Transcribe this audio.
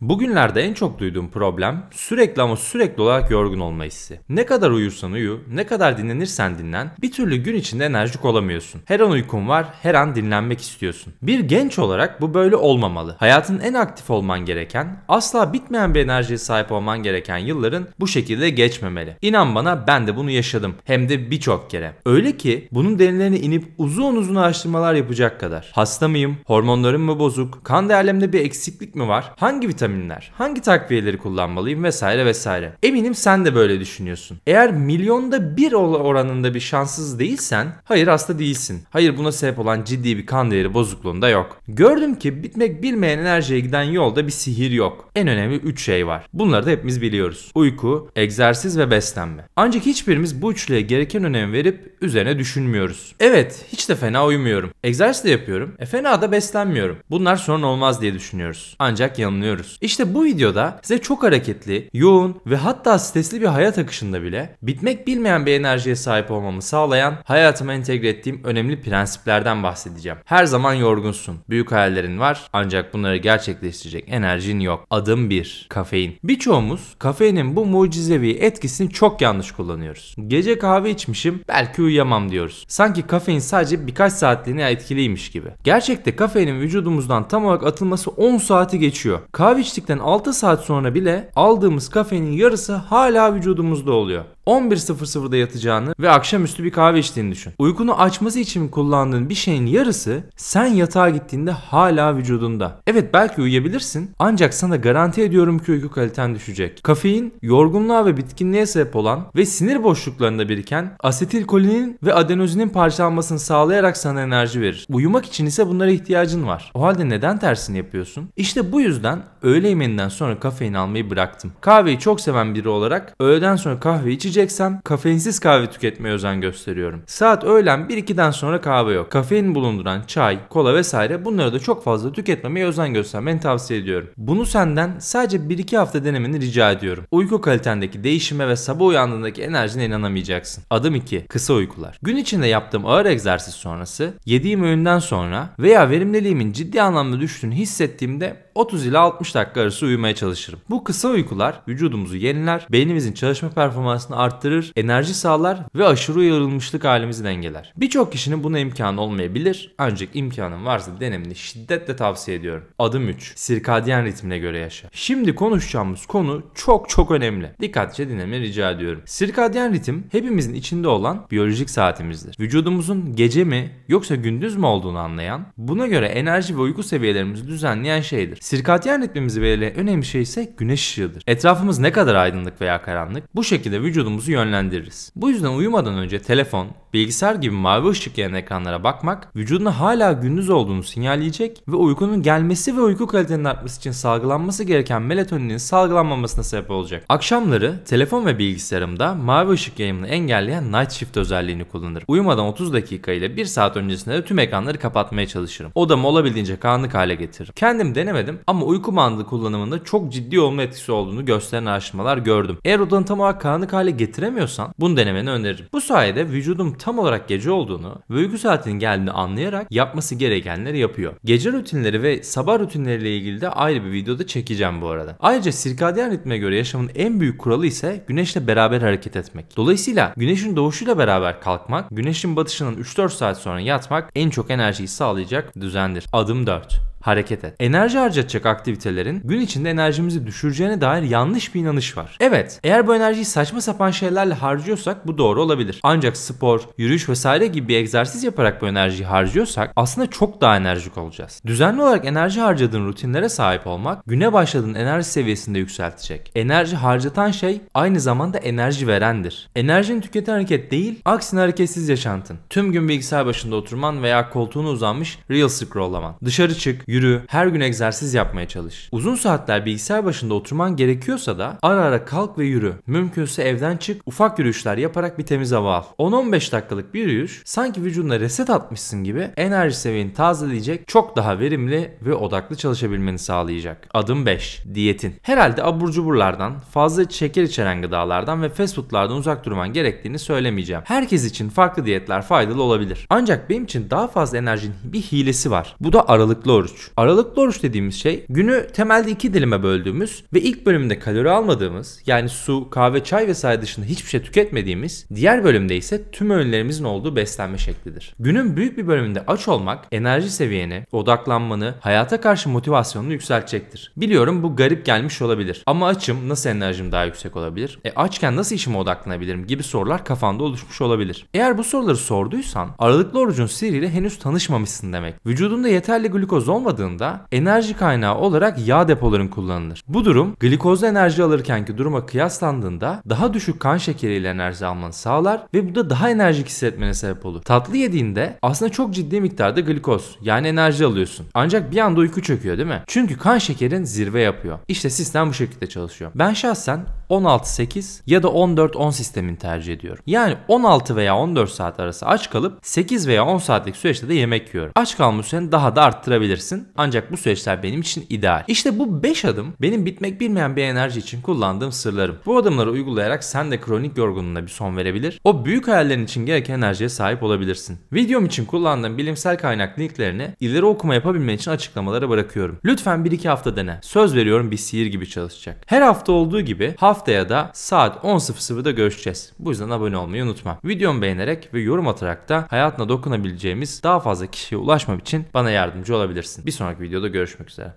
Bugünlerde en çok duyduğum problem sürekli ama sürekli olarak yorgun olma hissi. Ne kadar uyursan uyu, ne kadar dinlenirsen dinlen bir türlü gün içinde enerjik olamıyorsun. Her an uykun var, her an dinlenmek istiyorsun. Bir genç olarak bu böyle olmamalı. Hayatın en aktif olman gereken, asla bitmeyen bir enerjiye sahip olman gereken yılların bu şekilde geçmemeli. İnan bana ben de bunu yaşadım. Hem de birçok kere. Öyle ki bunun derinlerine inip uzun uzun araştırmalar yapacak kadar. Hasta mıyım? Hormonlarım mı bozuk? Kan değerlerimde bir eksiklik mi var? Hangi vitamin vitaminler, hangi takviyeleri kullanmalıyım vesaire vesaire. Eminim sen de böyle düşünüyorsun. Eğer milyonda bir oranında bir şanssız değilsen hayır hasta değilsin. Hayır buna sebep olan ciddi bir kan değeri bozukluğunda yok. Gördüm ki bitmek bilmeyen enerjiye giden yolda bir sihir yok. En önemli 3 şey var. Bunları da hepimiz biliyoruz. Uyku, egzersiz ve beslenme. Ancak hiçbirimiz bu üçlüye gereken önem verip üzerine düşünmüyoruz. Evet hiç de fena uyumuyorum. Egzersiz de yapıyorum. E fena da beslenmiyorum. Bunlar sorun olmaz diye düşünüyoruz. Ancak yanılıyoruz. İşte bu videoda size çok hareketli, yoğun ve hatta stresli bir hayat akışında bile bitmek bilmeyen bir enerjiye sahip olmamı sağlayan hayatıma entegre ettiğim önemli prensiplerden bahsedeceğim. Her zaman yorgunsun. Büyük hayallerin var ancak bunları gerçekleştirecek enerjin yok. Adım 1. Kafein. Birçoğumuz kafeinin bu mucizevi etkisini çok yanlış kullanıyoruz. Gece kahve içmişim belki uyuyamam diyoruz. Sanki kafein sadece birkaç saatliğine etkiliymiş gibi. Gerçekte kafeinin vücudumuzdan tam olarak atılması 10 saati geçiyor. Kahve içtikten 6 saat sonra bile aldığımız kafeinin yarısı hala vücudumuzda oluyor. 11.00'da yatacağını ve akşamüstü bir kahve içtiğini düşün. Uykunu açması için kullandığın bir şeyin yarısı sen yatağa gittiğinde hala vücudunda. Evet belki uyuyabilirsin ancak sana garanti ediyorum ki uyku kaliten düşecek. Kafein yorgunluğa ve bitkinliğe sebep olan ve sinir boşluklarında biriken asetilkolinin ve adenozinin parçalanmasını sağlayarak sana enerji verir. Uyumak için ise bunlara ihtiyacın var. O halde neden tersini yapıyorsun? İşte bu yüzden öğle yemeğinden sonra kafein almayı bıraktım. Kahveyi çok seven biri olarak öğleden sonra kahve içeceksem kafeinsiz kahve tüketmeye özen gösteriyorum. Saat öğlen 1-2'den sonra kahve yok. Kafein bulunduran çay, kola vesaire bunları da çok fazla tüketmemeye özen göstermeni tavsiye ediyorum. Bunu senden sadece 1-2 hafta denemeni rica ediyorum. Uyku kalitendeki değişime ve sabah uyandığındaki enerjine inanamayacaksın. Adım 2. Kısa uykular. Gün içinde yaptığım ağır egzersiz sonrası, yediğim öğünden sonra veya verimliliğimin ciddi anlamda düştüğünü hissettiğimde 30 ile 60 dakika arası uyumaya çalışırım. Bu kısa uykular vücudumuzu yeniler, beynimizin çalışma performansını arttırır, enerji sağlar ve aşırı uyarılmışlık halimizi dengeler. Birçok kişinin buna imkanı olmayabilir ancak imkanın varsa denemini şiddetle tavsiye ediyorum. Adım 3. Sirkadiyen ritmine göre yaşa. Şimdi konuşacağımız konu çok çok önemli. Dikkatlice dinlemeni rica ediyorum. Sirkadiyen ritim hepimizin içinde olan biyolojik saatimizdir. Vücudumuzun gece mi yoksa gündüz mü olduğunu anlayan, buna göre enerji ve uyku seviyelerimizi düzenleyen şeydir. Sirkatiyen ritmimizi belirleyen önemli şey ise güneş ışığıdır. Etrafımız ne kadar aydınlık veya karanlık bu şekilde vücudumuzu yönlendiririz. Bu yüzden uyumadan önce telefon, bilgisayar gibi mavi ışık yayan ekranlara bakmak vücuduna hala gündüz olduğunu sinyalleyecek ve uykunun gelmesi ve uyku kalitenin artması için salgılanması gereken melatoninin salgılanmamasına sebep olacak. Akşamları telefon ve bilgisayarımda mavi ışık yayımını engelleyen Night Shift özelliğini kullanırım. Uyumadan 30 dakika ile 1 saat öncesinde de tüm ekranları kapatmaya çalışırım. Odamı olabildiğince karanlık hale getiririm. Kendim denemedim denemedim ama uyku bandı kullanımında çok ciddi olma etkisi olduğunu gösteren araştırmalar gördüm. Eğer odanı tam olarak karanlık hale getiremiyorsan bunu denemeni öneririm. Bu sayede vücudum tam olarak gece olduğunu ve uyku saatinin geldiğini anlayarak yapması gerekenleri yapıyor. Gece rutinleri ve sabah rutinleriyle ilgili de ayrı bir videoda çekeceğim bu arada. Ayrıca sirkadyen ritme göre yaşamın en büyük kuralı ise güneşle beraber hareket etmek. Dolayısıyla güneşin doğuşuyla beraber kalkmak, güneşin batışının 3-4 saat sonra yatmak en çok enerjiyi sağlayacak düzendir. Adım 4 hareket et. Enerji harcatacak aktivitelerin gün içinde enerjimizi düşüreceğine dair yanlış bir inanış var. Evet, eğer bu enerjiyi saçma sapan şeylerle harcıyorsak bu doğru olabilir. Ancak spor, yürüyüş vesaire gibi bir egzersiz yaparak bu enerjiyi harcıyorsak aslında çok daha enerjik olacağız. Düzenli olarak enerji harcadığın rutinlere sahip olmak güne başladığın enerji seviyesini de yükseltecek. Enerji harcatan şey aynı zamanda enerji verendir. Enerjini tüketen hareket değil, aksine hareketsiz yaşantın. Tüm gün bilgisayar başında oturman veya koltuğuna uzanmış reel scrollaman. Dışarı çık, yürü, her gün egzersiz yapmaya çalış. Uzun saatler bilgisayar başında oturman gerekiyorsa da ara ara kalk ve yürü. Mümkünse evden çık, ufak yürüyüşler yaparak bir temiz hava al. 10-15 dakikalık bir yürüyüş sanki vücuduna reset atmışsın gibi enerji seviyeni tazeleyecek, çok daha verimli ve odaklı çalışabilmeni sağlayacak. Adım 5. Diyetin. Herhalde abur cuburlardan, fazla şeker içeren gıdalardan ve fast foodlardan uzak durman gerektiğini söylemeyeceğim. Herkes için farklı diyetler faydalı olabilir. Ancak benim için daha fazla enerjinin bir hilesi var. Bu da aralıklı oruç oruç. Aralıklı oruç dediğimiz şey günü temelde iki dilime böldüğümüz ve ilk bölümde kalori almadığımız yani su, kahve, çay vesaire dışında hiçbir şey tüketmediğimiz diğer bölümde ise tüm öğünlerimizin olduğu beslenme şeklidir. Günün büyük bir bölümünde aç olmak enerji seviyeni, odaklanmanı, hayata karşı motivasyonunu yükseltecektir. Biliyorum bu garip gelmiş olabilir ama açım nasıl enerjim daha yüksek olabilir? E açken nasıl işime odaklanabilirim gibi sorular kafanda oluşmuş olabilir. Eğer bu soruları sorduysan aralıklı orucun sihiriyle henüz tanışmamışsın demek. Vücudunda yeterli glukoz olmadığı olamadığında enerji kaynağı olarak yağ depoların kullanılır. Bu durum glikozlu enerji alırkenki duruma kıyaslandığında daha düşük kan şekeriyle enerji almanı sağlar ve bu da daha enerjik hissetmene sebep olur. Tatlı yediğinde aslında çok ciddi miktarda glikoz yani enerji alıyorsun. Ancak bir anda uyku çöküyor değil mi? Çünkü kan şekerin zirve yapıyor. İşte sistem bu şekilde çalışıyor. Ben şahsen 16-8 ya da 14-10 sistemini tercih ediyorum. Yani 16 veya 14 saat arası aç kalıp 8 veya 10 saatlik süreçte de yemek yiyorum. Aç kalma süreni daha da arttırabilirsin. Ancak bu süreçler benim için ideal. İşte bu 5 adım benim bitmek bilmeyen bir enerji için kullandığım sırlarım. Bu adımları uygulayarak sen de kronik yorgunluğuna bir son verebilir. O büyük hayallerin için gereken enerjiye sahip olabilirsin. Videom için kullandığım bilimsel kaynak linklerini ileri okuma yapabilmen için açıklamalara bırakıyorum. Lütfen 1-2 hafta dene. Söz veriyorum bir sihir gibi çalışacak. Her hafta olduğu gibi hafta Haftaya da saat 10.00'da görüşeceğiz. Bu yüzden abone olmayı unutma. Videomu beğenerek ve yorum atarak da hayatına dokunabileceğimiz daha fazla kişiye ulaşmam için bana yardımcı olabilirsin. Bir sonraki videoda görüşmek üzere.